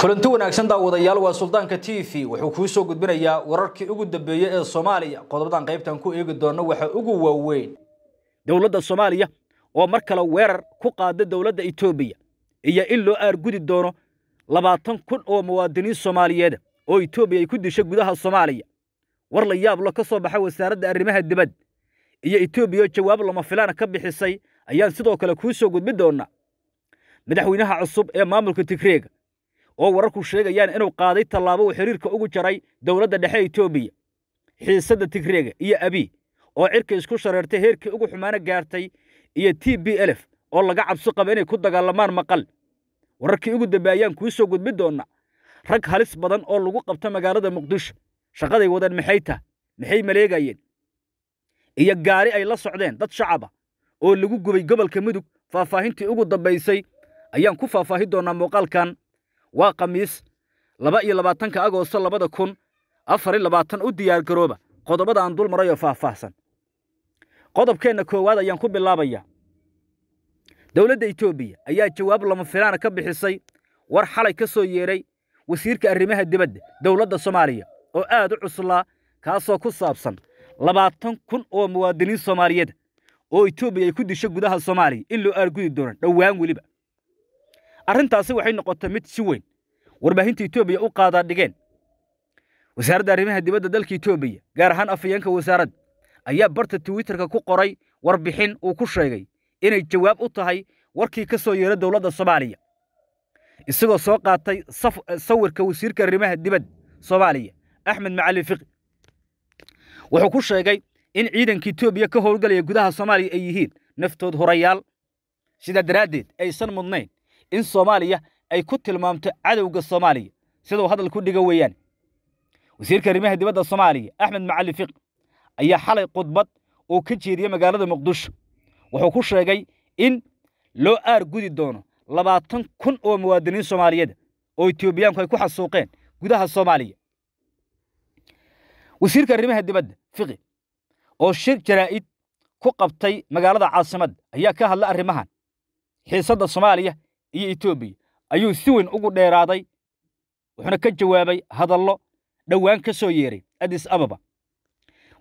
kulanti wanaagsan daawadayaal waa suldaanka t v wuxuu kuu soo gudbinayaa wararkii ugu dambeeyey ee soomaaliya qodobadan qaybtan ku eegi doonno waxa ugu waaweyn dowladda soomaaliya oo mar kale weerar ku qaada dowladda etoobiya iyo in loo aargudi doono labaatan kun oo muwaadiniin soomaaliyeeda oo etoobiya ay ku dishay gudaha soomaaliya war la yaablo ka soo baxa wasaaradda arrimaha dibad iyo etoobiya jawaab lama filaana ka bixisay ayaan sidoo kale kuu soo gudbin doonaa madaxweynaha cusub ee maamulka tigreega oo wararku sheegayaan inuu qaaday tallaabo uu xiriirka ugu jaray dowladda dhexe etoobiya xiisadda tigreega iyo abi oo cirka isku shareertay heerkii ugu xumaana gaartay iyo t b elf oo laga cabsi qaba inay ku dagaalamaan maqal wararkii ugu dambeeyaan kuu soo gudbi doonna rag halis badan oo lagu qabto magaalada muqdisho shaqaday wadeen maxay tah maxay maleegayeen iyo gaari ay la socdeen dad shacaba oo lagu gubay gobolka mudug faahfaahintii ugu dambaysay ayaan ku faahfaahin doonnaa muuqaalkan waa khamiis laba iyo labaatanka agoosto labada kun afar iyo labaatan u diyaargarooba qodobada aan dul marayoo faahfaahsan qodobkeenna koowaad ayaan ku bilaabayaa dowladda etoobiya ayaa jawaab lama filaana ka bixisay war xalay ka soo yeedhay wasiirka arrimaha dibadda dowladda soomaaliya oo aad u cuslaa kaasoo ku saabsan labaatan kun oo muwaadiniin soomaaliyeed oo etoobiya ay ku disho gudaha soomaaliya in loo aargudi doonan dhowaan weliba arrintaasi waxay noqotay mid si weyn warbaahinta etoobiya u qaadaa dhigeen wasaaradda arrimaha dibadda dalka etoobiya gaar ahaan afhayeenka wasaaradda ayaa barta twitterka ku qoray warbixin uu ku sheegay inay jawaab u tahay warkii ka soo yeera dowladda soomaaliya isagoo soo qaatay sawirka wasiirka arrimaha dibadda soomaaliya axmed macalin fiqi wuxuu ku sheegay in ciidanka etoobiya ka howlgalaya gudaha soomaaliya ay yihiin naftood hurayaal sidaa daraaddeed aysan mudnayn in soomaaliya ay ku tilmaamto cadowga soomaaliya sidau hadal ku dhiga weeyaan wasiirka arrimaha dibadda soomaaliya axmed macali fiq ayaa xalay khudbad oo ka jeediyey magaalada muqdisho wuxuu ku sheegay in loo aar gudi doono labaatan kun oo muwaadiniin soomaaliyeed oo etoobiyaanku ay ku xasuuqeen gudaha soomaaliya wasiirka arrimaha dibadda fiqi oo shir jaraa'id ku qabtay magaalada caasimadda ayaa ka hadla arrimahan xiisadda soomaaliya iyo etoobiya ayuu si weyn ugu dheeraaday wuxuuna ka jawaabay hadallo dhowaan ka soo yeeray adis ababa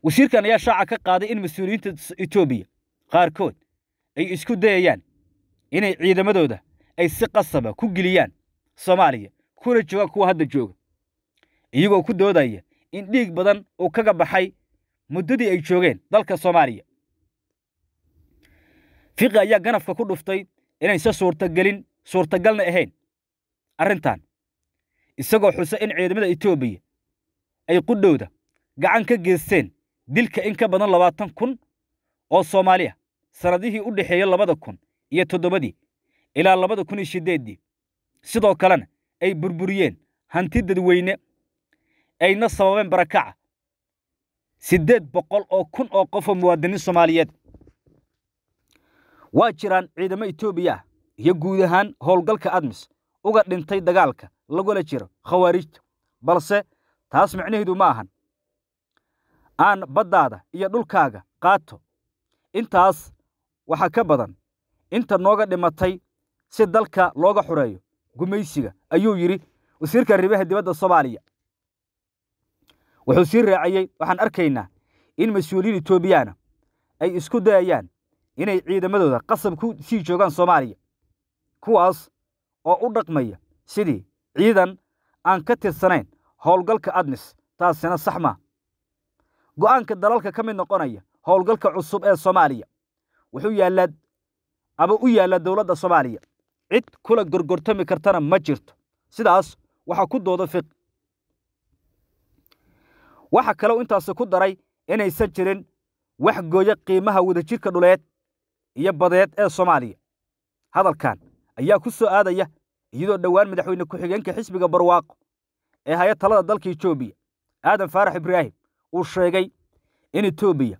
wasiirkan ayaa shaaca ka qaaday in mas-uuliyiinta etoobiya qaarkood ay isku dayayaan inay ciidamadooda ay si qasaba ku geliyaan soomaaliya kuna joogaan kuwa hadda jooga iyagoo ku doodaya in dhiig badan uu kaga baxay muddadii ay joogeen dalka soomaaliya fiqi ayaa ganafka ku dhuftay inaysa suurtagelin suurtagalna ahayn arrintan isagoo xusa in ciidamada etoobiya ay qudhowda gacan ka geysteen dilka in ka badan labaatan kun oo soomaali sannadihii u dhexeeya labada kun iyo toddobadii ilaa labada kun iyo sideeddii sidoo kalena ay burburiyeen hanti dadweyne ayna sababeen barakaca siddeed boqol oo kun oo qof oo muwaadiniin soomaaliyeed waa jiraan ciidamo etoobiya ah iyo guud ahaan howlgalka admis uga dhintay dagaalka lagula jiro khawaarijta balse taas micnaheedu ma ahan aan baddaada iyo dhulkaaga qaato intaas waxaa ka badan inta nooga dhimatay si dalka looga xureeyo gumaysiga ayuu yidhi wasiirka arrimaha dibadda soomaaliya wuxuu sii raaciyey waxaan arkaynaa in mas-uuliyiin etoobiyaana ay isku dayayaan inay ciidamadooda qasab ku sii joogaan soomaaliya kuwaas oo u dhaqmaya sidii ciidan aan ka tirsanayn howlgalka admis taasina sax maa go'aanka dalalka ka mid noqonaya howlgalka cusub ee soomaaliya wuxuu yaallaa ama u yaallaa dowladda soomaaliya cid kula gorgortami kartana ma jirto sidaas waxaa ku dooda fiq waxa kaleu intaasi ku daray inaysan jirin wax gooya qiimaha wadajirka dhuleed iyo badeed ee soomaaliya hadalkan ayaa ku soo aadaya iyadoo dhowaan madaxweyne ku-xigeenka xisbiga barwaaqo ee haya talada dalka etoobiya aadan faarax ibraahim uu sheegay in etoobiya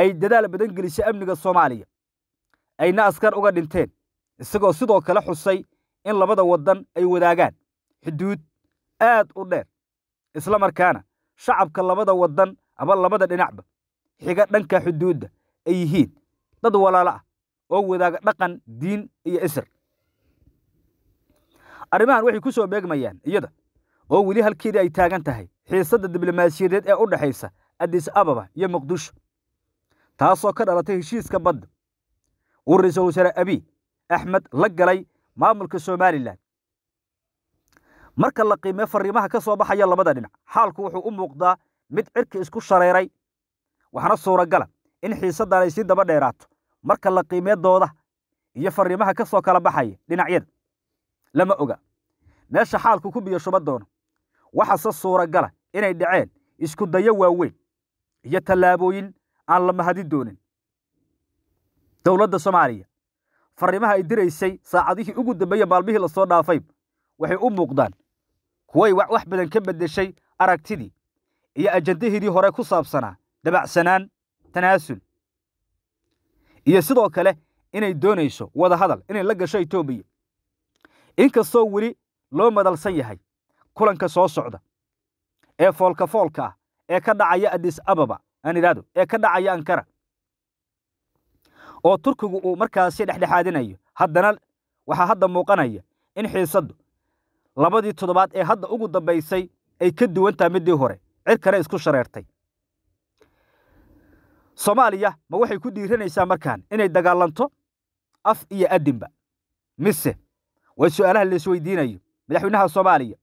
ay dadaal badan gelisay amniga soomaaliya ayna askar uga dhinteen isagoo sidoo kale xusay in labada waddan ay wadaagaan xuduud aad u dheer isla markaana shacabka labada waddan aba labada dhinacba xiga dhanka xuduudda ay yihiin dad walaalo ah oo wadaaga dhaqan diin iyo isir arrimahan waxay ku soo beegmayaan iyada oo weli halkeedii ay taagan tahay xiisadda diblomaasiyadeed ee u dhexaysa adis ababa iyo muqdisho taasoo ka dhalatay heshiiska badda uu ra-iisul wasaare abi axmed la galay maamulka somalilan marka la qiimee fariimaha ka soo baxaya labada dhinac xaalku wuxuu u muuqdaa mid cirka isku shareeray waxaana suuragala ah in xiisaddan ay sii daba dheeraato marka la qiimee doodaha iyo fariimaha ka soo kala baxaya dhinacyada lama oga meesha xaalku ku biyo shuba doono waxaase suuragala inay dhaceen isku dayo waaweyn iyo tallaabooyin aan la mahadi doonin dowladda soomaaliya farrimaha ay diraysay saacadihii ugu dambeeye maalmihii lasoo dhaafay waxay u muuqdaan kuway wax badan ka beddeshay aragtidii iyo ajandahidii hore ku saabsanaa dabacsanaan tanaasul iyo sidoo kale inay doonayso wada hadal inay la gasho etoobiya inkastoo weli loo madalsan yahay kulanka soo socda ee foolka foolka ah ee ka dhacaya adis ababa aan idhahdo ee ka dhacaya ankara oo turkigu uu markaasi dhexdhexaadinayo haddana waxaa hadda muuqanaya in xiisaddu labadii toddobaad ee hadda ugu dambaysay ay ka duwantaha middii hore cid kale isku shareertay soomaaliya ma waxay ku dhiiranaysaa markaan inay dagaalanto af iyo adinba mise waa su-aalaha la madaxweynaha soomaaliya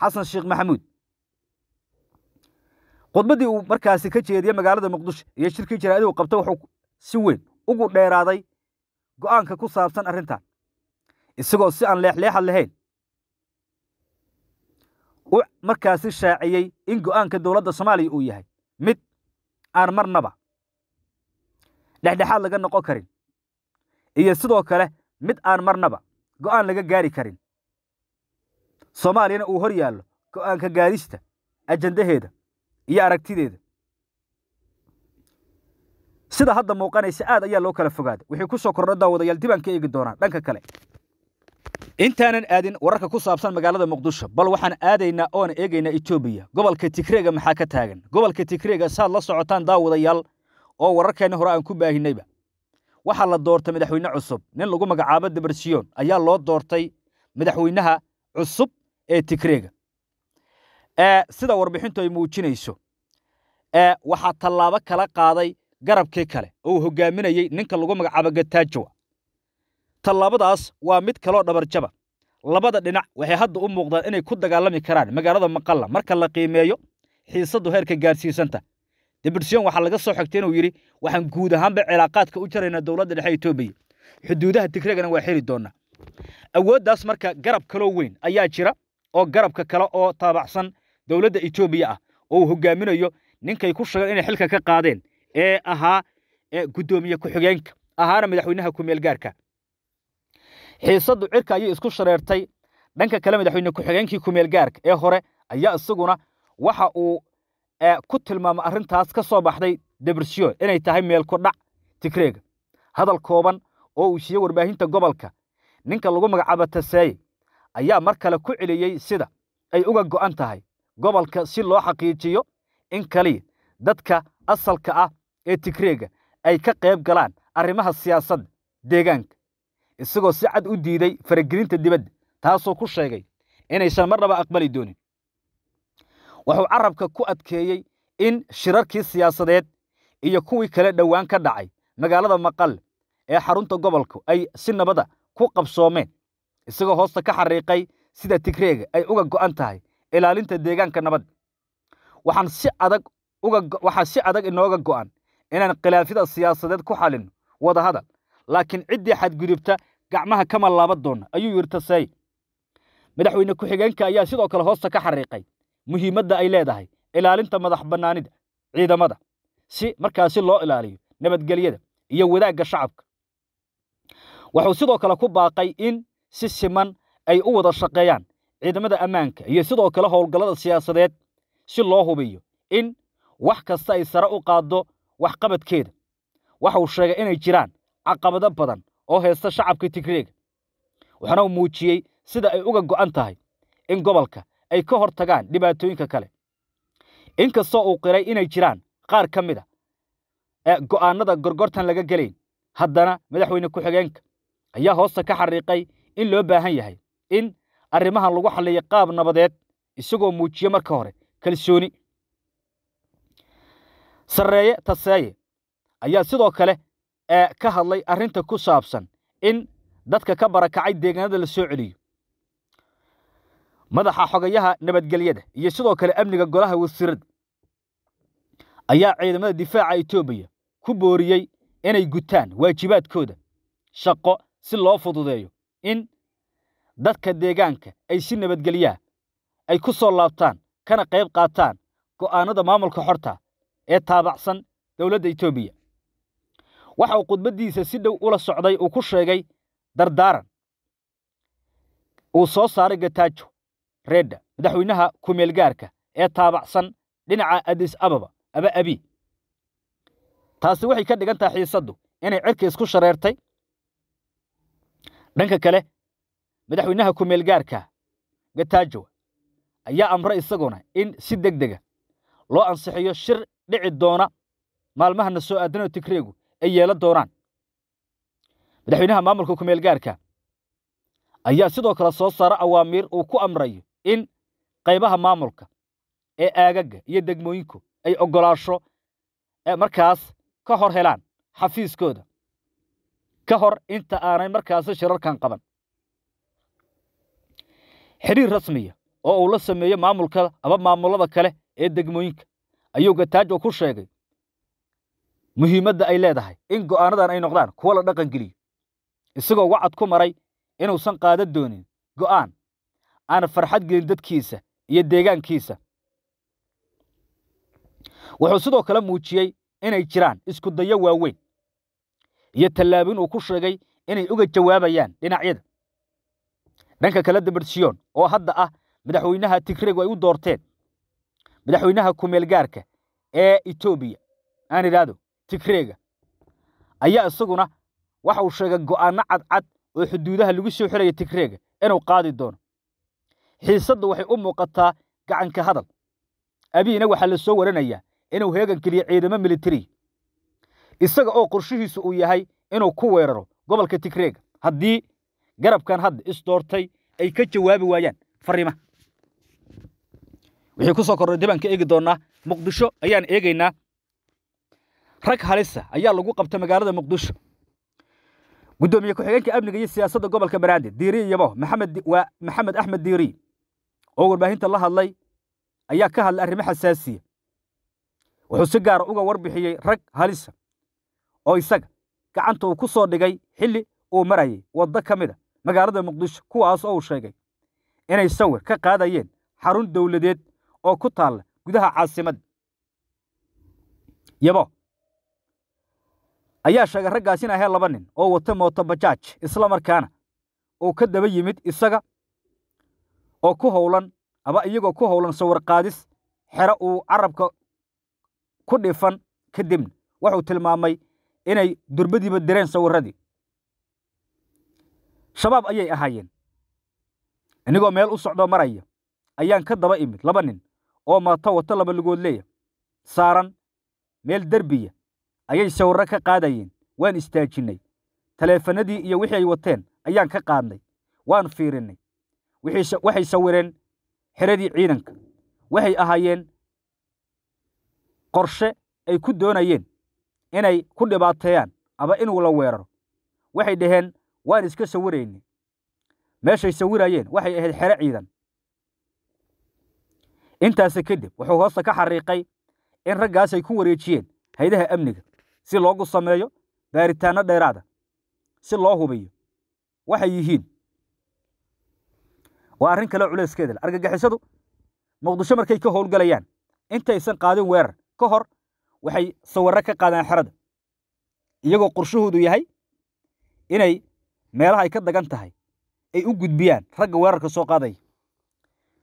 xasan sheekh maxamuud khudbaddii uu markaasi ka jeediye magaalada muqdisho iyo shirkii jaraa'iduu qabta wuxuu si weyn ugu dheeraaday go'aanka ku saabsan arrintan isagoo si aan leexleexa lahayn u markaasi shaaciyey in go'aanka dowladda soomaaliya uu yahay mid aan marnaba dhexdhexaad laga noqon karin iyo sidoo kale mid aan marnaba go-aan laga gaari karin soomaaliyana uu hor yaallo go go'aanka gaadista ajandaheeda iyo aragtideeda sida hadda muuqanaysa aad ayaa loo kala fogaaday wixii ku soo kordha daawadayaal dib aan ka eegi doonaa dhanka kale intaanan aadin wararka ku saabsan magaalada muqdisho bal waxaan aadaynaa oona eegaynaa etoobiya gobolka tigreega maxaa ka taagan gobolka tigreega saad la socotaan daawadayaal oo wararkeenna hore aan ku baahinayba waxaa la doortay madaxweyne cusub nin lagu magacaabo debershiyon ayaa loo doortay madaxweynaha cusub ee tigreega sida warbixintu ay muujinayso waxaa tallaabo kala qaaday garabkii kale oo uu hogaaminayey ninka lagu magacaabo gataajowa tallaabadaas waa mid kaloo dhabarjaba labada dhinac waxay hadda u muuqdaan inay ku dagaalami karaan magaalada maqalla marka la qiimeeyo xiisaddu heerka gaadhsiisanta debutsion waxaa laga soo xogtay inuu yidhi waxaan guud ahaanba cilaaqaadka u jaraynaa dowladda dhexe etoobiya xuduudaha tigreegana waa xeli doonaa awooddaas marka garab kaloo weyn ayaa jira oo garabka kale oo taabacsan dowladda etoobiya ah oo uu hogaaminayo ninkay ku sheegeen inay xilka ka qaadeen ee ahaa guddoomiye ku-xigeenka ahaana madaxweynaha kumeel xiisaddu cirka ayay isku shareertay dhanka kale madaxweyne ku-xigeenkii kumeel ee hore ayaa isaguna waxa uu ku tilmaama arrintaas ka soo baxday debrsion inay tahay meel ku dhac tigreega hadal kooban oo uu siiye warbaahinta gobolka ninka lagu magacaabo taseeye ayaa mar kale ku celiyey sida ay uga go'an tahay gobolka si loo xaqiijiyo in kaliya dadka asalka ah ee tigreega ay ka qayb galaan arrimaha siyaasadda deegaanka isagoo si cad u diiday faragelinta dibadda taasoo ku sheegay inaysan marnaba aqbali doonin wuxuu carabka ku adkeeyey in shirarkii siyaasadeed iyo kuwii kale dhowaan ka dhacay magaalada maqal ee xarunta gobolku ay si nabada ah ku qabsoomeen isagoo hoosta ka xariiqay sida tigreega ay uga go'an tahay ilaalinta deegaanka nabadda waxaan si adag waxaa si adag inooga go'an inaan khilaafyada siyaasadeed ku xalinno wada hadal laakiin ciddii xadgudubta gacmaha kama laaban doona ayuu yiri tasey madaxweyne ku-xigeenka ayaa sidoo kale hoosta ka xariiqay muhiimadda ay leedahay ilaalinta madax bannaanida ciidamada si markaasi loo ilaaliyo nabadgelyada iyo wadaagga shacabka wuxuu sidoo kale ku baaqay in si siman ay u wada shaqeeyaan ciidamada ammaanka iyo sidoo kale howlgallada siyaasadeed si loo hubiyo in wax kasta ay sare u qaaddo waxqabadkeeda uu sheegay inay jiraan caqabado badan oo heesta shacabka tigreega waxaana uu muujiyey sida ay uga go'an tahay in gobolka ay ka hortagaan dhibaatooyinka kale inkastoo uu qiray inay jiraan qaar ka mid a ah, ee go'aannada gorgortan laga gelayn haddana madaxweyne ku-xigeenka ayaa hoosta ka xariiqay in loo baahan yahay in arrimahan lagu xalliyo qaab nabadeed isagoo muujiye marka hore kalsooni sarreeye taseeye ayaa sidoo kale ee ka hadlay arrinta ku saabsan in dadka ka barakacay deegaanada la soo celiyo madaxa xogayaha nabadgelyada iyo sidoo kale amniga golaha wasiirada ayaa ciidamada difaaca etoobiya ku booriyey inay gutaan waajibaadkooda shaqo si loo fududeeyo in dadka deegaanka ay si nabadgelyaa ay ku soo laabtaan kana qayb qaataan go'aanada maamulka xorta ee taabacsan dowladda etoobiya waxa uu khudbaddiisa si dhow ula socday uu ku sheegay dardaaran uu soo saaray gataajo reedha madaxweynaha kumeelgaarka ee taabacsan dhinaca adis ababa aba abi taasi waxay ka dhigan tahay xiisaddu inay cirka isku shareertay dhanka kale madaxweynaha kumeelgaarka gataajowa ayaa amra isaguna in si deg dega ah loo ansixiyo shir dhici doona maalmahana soo aadanoo tigreegu ay yeelan doonaan madaxweynaha maamulka kumeelgaarka ayaa sidoo kale soo saara awaamiir uu ku amrayo in qaybaha maamulka ee aagaga iyo degmooyinku ay ogolaasho markaas ka hor helaan xafiiskooda ka hor inta aanay markaasi shirarkan qaban xiriir rasmiya oo uu la sameeyo maamulka ama maamulada kale ee degmooyinka ayuu gataajo ku sheegay muhiimadda ay leedahay in go'aanadan ay noqdaan kuwo la dhaqan geliyo isagoo wacad ku maray inuusan qaadan doonin go'aan aan farxad gelin dadkiisa iyo deegaankiisa wuxuu sidoo kale muujiyey inay jiraan isku dayo waaweyn iyo tallaabin uu ku sheegay inay uga jawaabayaan dhinacyada dhanka kale dabarsiyoon oo hadda ah madaxweynaha tigreegu ay u doorteen madaxweynaha kumeel gaarka ee etoobiya aan idhaahdo tigreega ayaa isaguna waxa uu sheegay go'aano cadcad oo xuduudaha lagu soo xiraya tigreega inuu qaadi doono xiisadda waxay u muuqataa gacanka hadal abiina waxaa la soo waranayaa inuu heegan geliyo ciidamo militari isaga oo qorshihiisa uu yahay inuu ku weeraro gobolka tigreega haddii garabkan hadda isdoortay ay ka jawaabi waayaan fariimaha wixii ku soo korray dibaan ka eegi doonnaa muqdisho ayaan eegaynaa rag halisa ayaa lagu qabta magaalada muqdisho guddoomiye ku-xigeenka amniga iyo siyaasadda gobolka banaande diiriye yaboh maxamed maxamed axmed diiriye oo warbaahinta la hadlay ayaa ka hadlay arrimo xasaasiya wuxuu si gaara ah uga warbixiyey rag halisa ah oo isaga gacanta uu ku soo dhigay xilli uu marayay waddo ka mid a ah magaalada muqdisho kuwaas oo uu sheegay inay sawir ka qaadayeen xarun dowladeed oo ku taalla gudaha caasimadda yabo ayaa sheegay raggaas in ahay laba nin oo wata mooto bajaaj isla markaana uu ka daba yimid isaga oo ku howlan aba iyagoo ku howlan sawir xero uu carabka ku dhifan kadibna wuxuu tilmaamay inay durbadiiba direen sawiradii shabaab ayay ahaayeen inigoo meel u socdoo maraya ayaan ka daba imid laba nin oo maato wata laba lugoodleya saaran meel derbiya ah, ayay sawirro ka qaadayeen waan istaajinnay taleefanadii iyo wixii ay wateen ayaan ka qaadnay waan fiirinnay waxay sawireen xeradii ciidanka waxay ahaayeen qorshe ay ku doonayeen inay ku dhibaateeyaan ama inuu la weeraro waxay dhaheen waan iska sawirayne meeshay sawirayeen waxay ahayd xere ciidan intaasi kadib wuxuu hoosta ka xariiqay in raggaasay ku wareejiyeen haydaha amniga si loogu sameeyo baaritaano dheeraada si loo hubiyo waxay yihiin waa arrin kale culayskeeda le argagixisadu muqdisho markay ka howlgalayaan intaysan qaadin weerar ka hor waxay sawirro ka qaadaan xerada iyagoo qorshahoodu yahay inay meelaha ay ka dagan tahay ay u gudbiyaan ragga weerarka soo qaadaya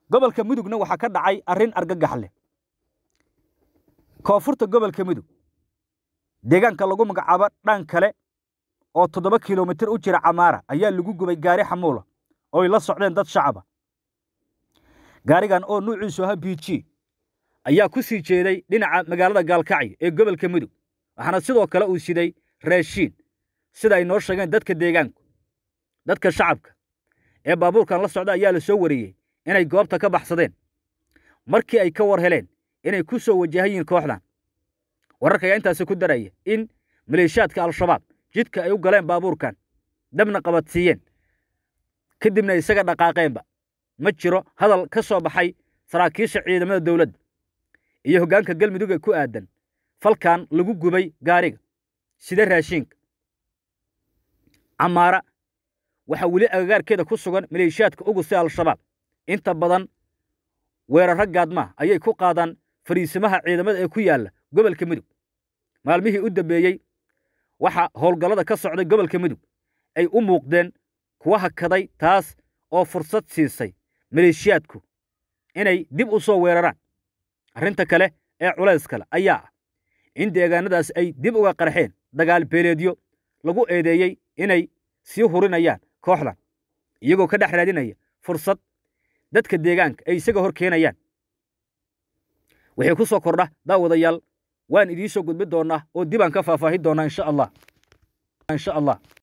gobolka mudugna waxaa ka dhacay arrin argagax leh koonfurta gobolka mudug deegaanka lagu magacaabo dhan kale oo toddoba kilomitir u jira camaara ayaa lagu gubay gaari xamuula ooy la socdeen dad shacaba gaarigan oo nuuciisu ahaa b g ayaa ku sii jeeday dhinaca magaalada gaalkacyo ee gobolka mudug waxaana sidoo kale uu siday raashiin sida ay noo sheegeen dadka deegaanku dadka shacabka ee baabuurkan la socda ayaa la soo wariyey inay goobta ka baxsadeen markii ay ka war heleen inay ku soo wajahayiin kooxdan wararka ayaa intaasi ku daraya in maleeshiyaadka al-shabaab jidka ay u galeen baabuurkan dabna qabadsiiyeen kadibna isaga dhaqaaqeenba ma jiro hadal ka soo baxay saraakiisha ciidamada dowladda iyo hoggaanka galmudugga ku aadan falkan lagu gubay gaariga sida raashiinka camaara waxaa weli agagaarkeeda ku sugan maleeshiyaadka ugu sida al-shabaab inta badan weeraro gaadmaa ayay ku qaadaan fariisimaha ciidamada ee ku yaalla gobolka mudug maalmihii u dambeeyey waxa howlgallada ka socday gobolka mudug ay u muuqdeen kuwa hakaday taas oo fursad siisay maleeshiyaadku inay dib u soo weeraraan arrinta kale ee culays kale ayaa ah in deegaanadaas ay dib uga qarxeen dagaal beeleedyo lagu eedeeyey inay sii hurinayaan kooxdan iyagoo ka dhex raadinaya fursad dadka deegaanka ay isaga hor keenayaan wixii ku soo kordha daawadayaal waan idiin soo gudbin doonnaa oo dibaan ka faahfaahin doonaa insha allah insha allah